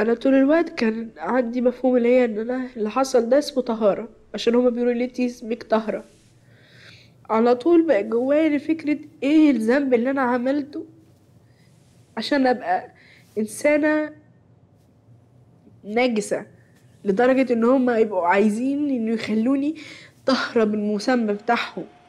انا طول الوقت كان عندي مفهوم اللي هي ان انا اللي حصل ده اسمه طهارة عشان هما بيقولوا لي انتي اسمك طهرة على طول بقى جوايا فكرة ايه الذنب اللي انا عملته عشان ابقى انسانة نجسة لدرجة ان هما يبقوا عايزين انه يخلوني طهرة بالمسمى بتاعهم